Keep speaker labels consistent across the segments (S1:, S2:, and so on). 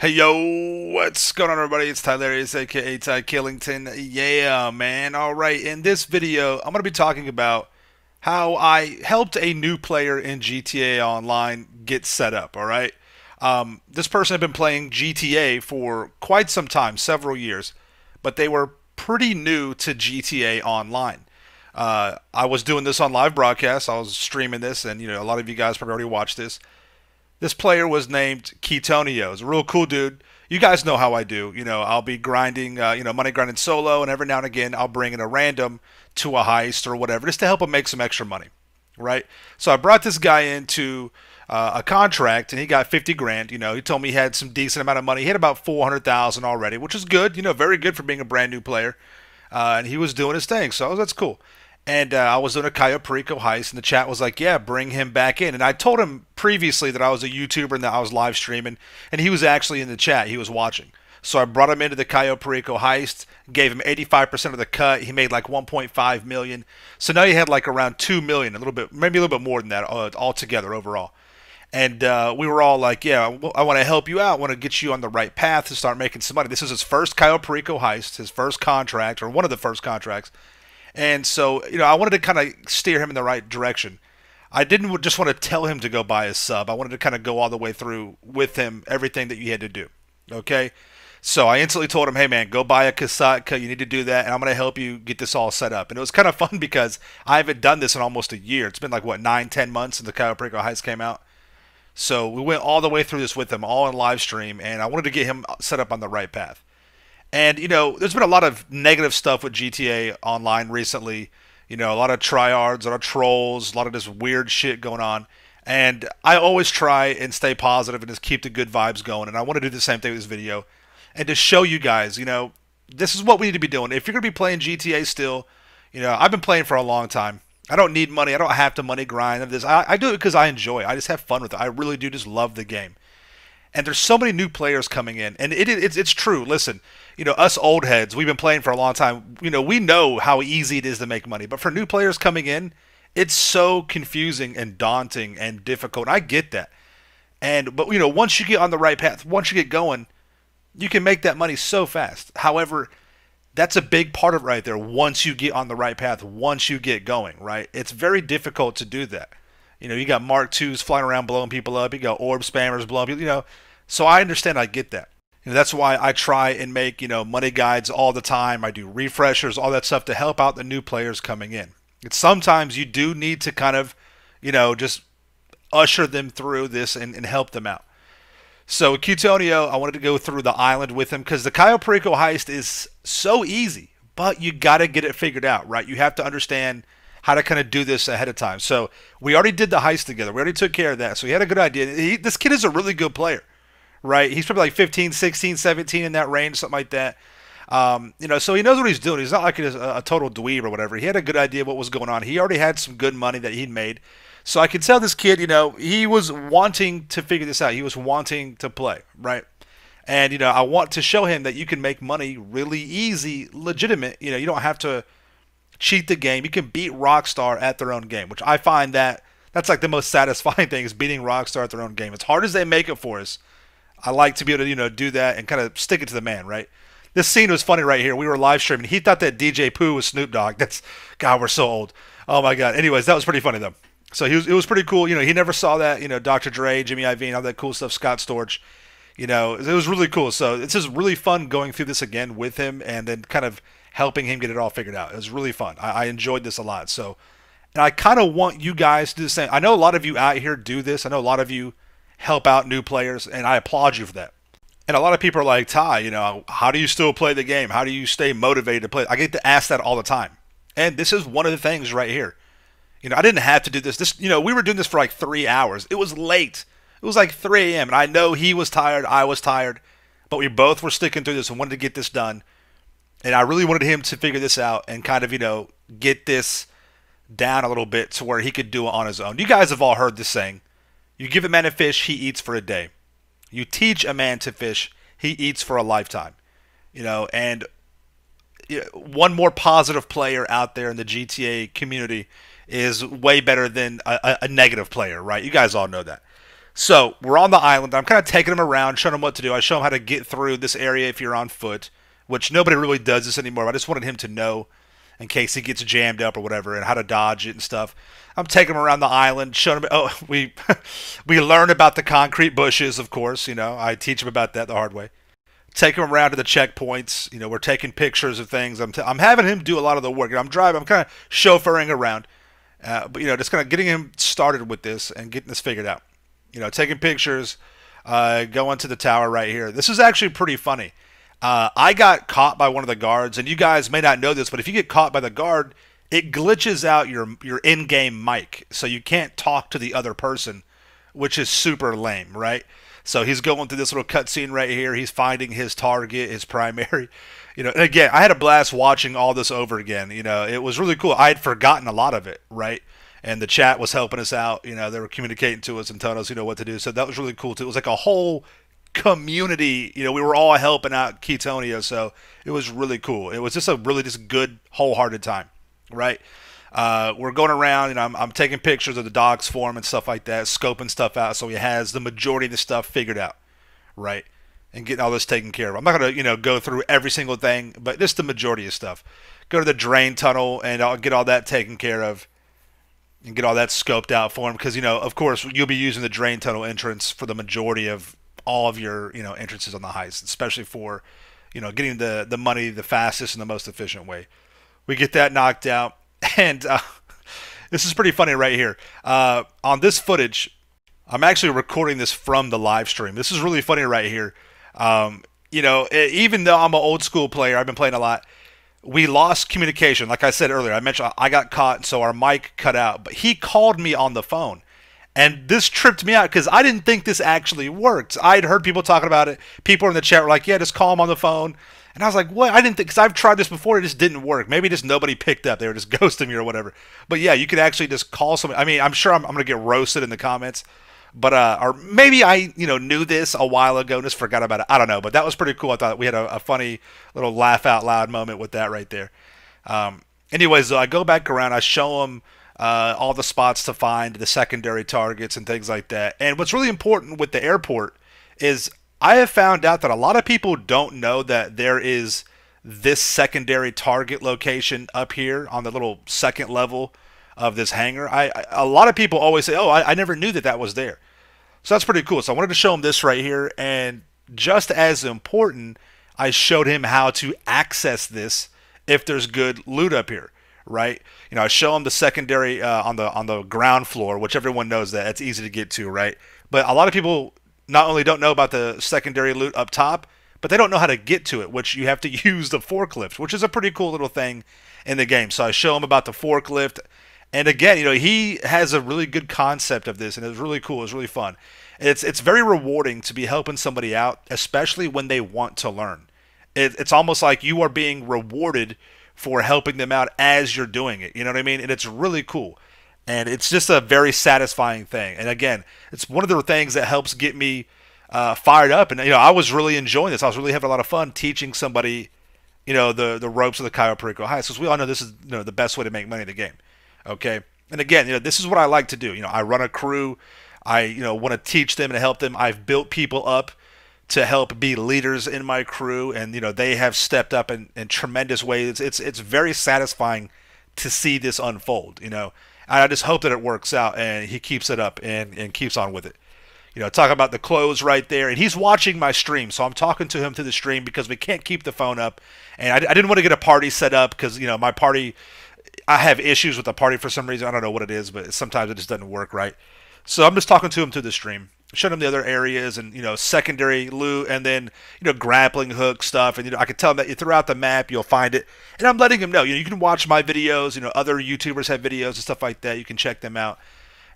S1: Hey yo, what's going on everybody? It's Tylarius aka Ty Killington. Yeah, man. Alright, in this video, I'm going to be talking about how I helped a new player in GTA Online get set up, alright? Um, this person had been playing GTA for quite some time, several years, but they were pretty new to GTA Online. Uh, I was doing this on live broadcast, I was streaming this, and you know, a lot of you guys probably already watched this. This player was named Ketonio. He's a real cool dude. You guys know how I do. You know, I'll be grinding, uh, you know, money grinding solo, and every now and again I'll bring in a random to a heist or whatever just to help him make some extra money, right? So I brought this guy into uh, a contract and he got 50 grand. You know, he told me he had some decent amount of money. He had about 400,000 already, which is good, you know, very good for being a brand new player. Uh, and he was doing his thing. So that's cool. And uh, I was doing a Caio Perico heist, and the chat was like, "Yeah, bring him back in." And I told him previously that I was a YouTuber and that I was live streaming, and he was actually in the chat. He was watching. So I brought him into the Caio Perico heist, gave him 85% of the cut. He made like 1.5 million. So now he had like around 2 million, a little bit, maybe a little bit more than that uh, altogether overall. And uh, we were all like, yeah, I want to help you out. I want to get you on the right path to start making some money. This is his first Caio Perico heist, his first contract, or one of the first contracts. And so, you know, I wanted to kind of steer him in the right direction. I didn't just want to tell him to go buy a sub. I wanted to kind of go all the way through with him everything that you had to do. Okay? So I instantly told him, hey man, go buy a Kasatka. You need to do that, and I'm going to help you get this all set up. And it was kind of fun because I haven't done this in almost a year. It's been like, what, nine, ten months since the Cayopreco Heist came out. So we went all the way through this with him, all in live stream, and I wanted to get him set up on the right path. And you know, there's been a lot of negative stuff with GTA Online recently. You know, a lot of tryhards, a lot of trolls, a lot of this weird shit going on. And I always try and stay positive and just keep the good vibes going. And I want to do the same thing with this video, and to show you guys, you know, this is what we need to be doing. If you're gonna be playing GTA still, you know, I've been playing for a long time. I don't need money. I don't have to money grind. This I, I do it because I enjoy. It. I just have fun with it. I really do just love the game and there's so many new players coming in, and it, it's it's true. Listen, you know, us old heads, we've been playing for a long time. You know, we know how easy it is to make money, but for new players coming in, it's so confusing and daunting and difficult. I get that, and but you know, once you get on the right path, once you get going, you can make that money so fast. However, that's a big part of right there. Once you get on the right path, once you get going, right, it's very difficult to do that. You know, you got Mark twos flying around blowing people up. You got orb spammers blowing people. You know, so I understand. I get that. You know, that's why I try and make you know money guides all the time. I do refreshers, all that stuff to help out the new players coming in. It's sometimes you do need to kind of, you know, just usher them through this and, and help them out. So Cutonio, I wanted to go through the island with him because the Cayo Perico heist is so easy, but you got to get it figured out, right? You have to understand how to kind of do this ahead of time. So we already did the heist together. We already took care of that. So he had a good idea. He, this kid is a really good player, right? He's probably like 15, 16, 17 in that range, something like that. Um, you know, so he knows what he's doing. He's not like a, a total dweeb or whatever. He had a good idea what was going on. He already had some good money that he'd made. So I could tell this kid, you know, he was wanting to figure this out. He was wanting to play, right? And, you know, I want to show him that you can make money really easy, legitimate. You know, you don't have to – cheat the game. You can beat Rockstar at their own game, which I find that that's like the most satisfying thing is beating Rockstar at their own game. As hard as they make it for us, I like to be able to you know do that and kind of stick it to the man, right? This scene was funny right here. We were live streaming. He thought that DJ Pooh was Snoop Dogg. That's God, we're so old. Oh my God. Anyways, that was pretty funny though. So he was, it was pretty cool. You know, he never saw that. You know, Dr. Dre, Jimmy Iovine, all that cool stuff. Scott Storch. You know, it was really cool. So it's just really fun going through this again with him, and then kind of helping him get it all figured out. It was really fun. I, I enjoyed this a lot. So, and I kind of want you guys to do the same. I know a lot of you out here do this. I know a lot of you help out new players, and I applaud you for that. And a lot of people are like, Ty, you know, how do you still play the game? How do you stay motivated to play? I get to ask that all the time. And this is one of the things right here. You know, I didn't have to do this. This, you know, we were doing this for like three hours. It was late. It was like 3 a.m. And I know he was tired. I was tired. But we both were sticking through this and wanted to get this done. And I really wanted him to figure this out and kind of, you know, get this down a little bit to where he could do it on his own. You guys have all heard this saying you give a man a fish, he eats for a day. You teach a man to fish, he eats for a lifetime. You know, and one more positive player out there in the GTA community is way better than a, a negative player, right? You guys all know that. So we're on the island. I'm kind of taking him around, showing him what to do. I show him how to get through this area if you're on foot which nobody really does this anymore. I just wanted him to know in case he gets jammed up or whatever and how to dodge it and stuff. I'm taking him around the island, showing him. Oh, we we learn about the concrete bushes, of course. You know, I teach him about that the hard way. Take him around to the checkpoints. You know, we're taking pictures of things. I'm, t- I'm having him do a lot of the work. I'm driving. I'm kind of chauffeuring around, uh, but you know, just kind of getting him started with this and getting this figured out. You know, taking pictures, uh, going to the tower right here. This is actually pretty funny. Uh, I got caught by one of the guards, and you guys may not know this, but if you get caught by the guard, it glitches out your your in-game mic, so you can't talk to the other person, which is super lame, right? So he's going through this little cutscene right here. He's finding his target, his primary. You know, again, I had a blast watching all this over again. You know, it was really cool. I had forgotten a lot of it, right? And the chat was helping us out. You know, they were communicating to us and telling us, you know, what to do. So that was really cool too. It was like a whole community. You know, we were all helping out Ketonio, so it was really cool. It was just a really just good wholehearted time, right? Uh, we're going around and I'm, I'm taking pictures of the dogs for him and stuff like that, scoping stuff out so he has the majority of the stuff figured out, right? And getting all this taken care of. I'm not gonna you know go through every single thing, but just the majority of stuff. Go to the drain tunnel and I'll get all that taken care of and get all that scoped out for him because you know of course you'll be using the drain tunnel entrance for the majority of all of your you know entrances on the heist, especially for you know getting the the money the fastest and the most efficient way. We get that knocked out, and uh, this is pretty funny right here. Uh, on this footage, I'm actually recording this from the live stream. This is really funny right here. Um, you know, even though I'm an old school player, I've been playing a lot. We lost communication, like I said earlier. I mentioned I got caught, so our mic cut out. But he called me on the phone and this tripped me out because I didn't think this actually worked. I'd heard people talking about it. People in the chat were like, yeah, just call them on the phone. And I was like, what? I didn't think, because I've tried this before. It just didn't work. Maybe just nobody picked up. They were just ghosting me or whatever. But yeah, you could actually just call somebody. I mean, I'm sure I'm, I'm going to get roasted in the comments. But, uh, or maybe I, you know, knew this a while ago and just forgot about it. I don't know. But that was pretty cool. I thought we had a, a funny little laugh out loud moment with that right there. Um, anyways, so I go back around. I show them uh, all the spots to find the secondary targets and things like that. And what's really important with the airport is I have found out that a lot of people don't know that there is this secondary target location up here on the little second level of this hangar. I, I a lot of people always say, "Oh, I, I never knew that that was there." So that's pretty cool. So I wanted to show him this right here, and just as important, I showed him how to access this if there's good loot up here right? You know, I show them the secondary uh, on the on the ground floor, which everyone knows that it's easy to get to, right? But a lot of people not only don't know about the secondary loot up top, but they don't know how to get to it, which you have to use the forklift, which is a pretty cool little thing in the game. So I show him about the forklift. And again, you know, he has a really good concept of this, and it's really cool. It's really fun. it's it's very rewarding to be helping somebody out, especially when they want to learn. It, it's almost like you are being rewarded for helping them out as you're doing it. You know what I mean? And it's really cool. And it's just a very satisfying thing. And again, it's one of the things that helps get me uh, fired up. And, you know, I was really enjoying this. I was really having a lot of fun teaching somebody, you know, the, the ropes of the Cairo Perico High. Because we all know this is, you know, the best way to make money in the game. Okay. And again, you know, this is what I like to do. You know, I run a crew. I, you know, want to teach them and help them. I've built people up to help be leaders in my crew and you know they have stepped up in, in tremendous ways it's, it's it's very satisfying to see this unfold you know i just hope that it works out and he keeps it up and and keeps on with it you know talking about the clothes right there and he's watching my stream so i'm talking to him through the stream because we can't keep the phone up and i, I didn't want to get a party set up because you know my party i have issues with the party for some reason i don't know what it is but sometimes it just doesn't work right so i'm just talking to him through the stream Show him the other areas and you know secondary loot and then you know grappling hook stuff and you know I could tell him that throughout the map you'll find it and I'm letting him know you know you can watch my videos you know other YouTubers have videos and stuff like that you can check them out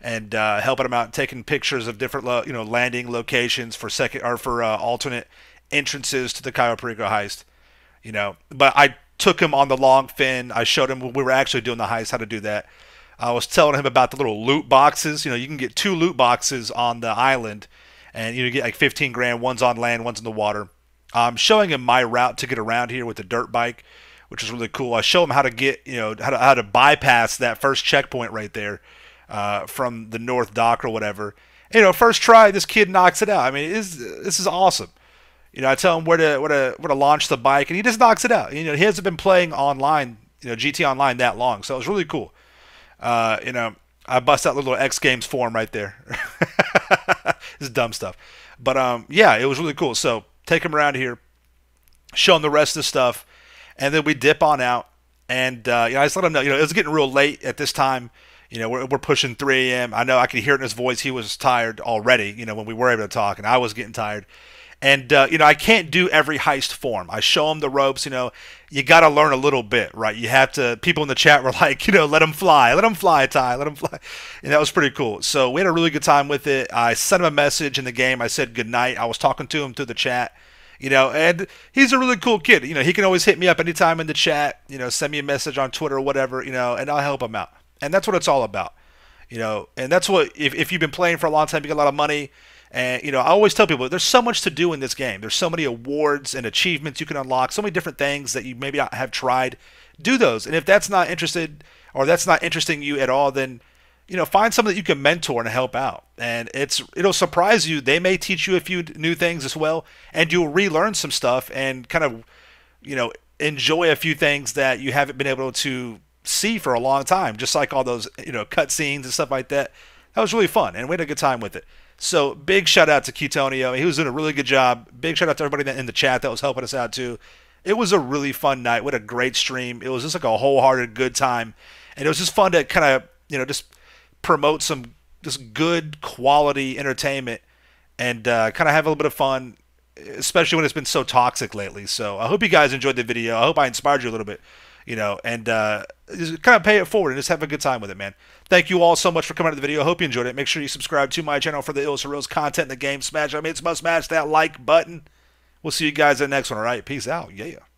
S1: and uh, helping him out taking pictures of different lo- you know landing locations for second or for uh, alternate entrances to the Cayo Perico heist you know but I took him on the long fin I showed him we were actually doing the heist how to do that I was telling him about the little loot boxes. You know, you can get two loot boxes on the island, and you get like 15 grand. One's on land, one's in the water. I'm showing him my route to get around here with the dirt bike, which is really cool. I show him how to get, you know, how to, how to bypass that first checkpoint right there uh, from the North Dock or whatever. And, you know, first try, this kid knocks it out. I mean, is this is awesome. You know, I tell him where to where to where to launch the bike, and he just knocks it out. You know, he hasn't been playing online, you know, GT online that long, so it was really cool. Uh, you know, I bust out little X Games form right there. it's dumb stuff. But um, yeah, it was really cool. So take him around here, show him the rest of the stuff, and then we dip on out. And uh, you know, I just let him know. You know, it was getting real late at this time. You know, we're, we're pushing 3 a.m. I know I could hear it in his voice. He was tired already. You know, when we were able to talk, and I was getting tired. And uh, you know, I can't do every heist form. I show them the ropes. You know, you got to learn a little bit, right? You have to. People in the chat were like, you know, let them fly, let them fly, Ty, let them fly, and that was pretty cool. So we had a really good time with it. I sent him a message in the game. I said good night. I was talking to him through the chat. You know, and he's a really cool kid. You know, he can always hit me up anytime in the chat. You know, send me a message on Twitter or whatever. You know, and I'll help him out. And that's what it's all about. You know, and that's what if, if you've been playing for a long time, you get a lot of money and you know, I always tell people there's so much to do in this game. There's so many awards and achievements you can unlock, so many different things that you maybe have tried. Do those, and if that's not interested or that's not interesting you at all, then you know find someone that you can mentor and help out. And it's it'll surprise you. They may teach you a few new things as well, and you'll relearn some stuff and kind of you know enjoy a few things that you haven't been able to see for a long time. Just like all those you know cutscenes and stuff like that. That was really fun, and we had a good time with it. So big shout out to Ketonio. He was doing a really good job. Big shout out to everybody in the chat that was helping us out too. It was a really fun night. What a great stream. It was just like a wholehearted good time. And it was just fun to kind of, you know, just promote some just good quality entertainment and uh, kind of have a little bit of fun, especially when it's been so toxic lately. So I hope you guys enjoyed the video. I hope I inspired you a little bit you know, and uh, just kind of pay it forward and just have a good time with it, man. Thank you all so much for coming to the video. I hope you enjoyed it. Make sure you subscribe to my channel for the Ills Heroes content the game. Smash, I mean, it's must smash that like button. We'll see you guys in the next one, all right? Peace out. Yeah.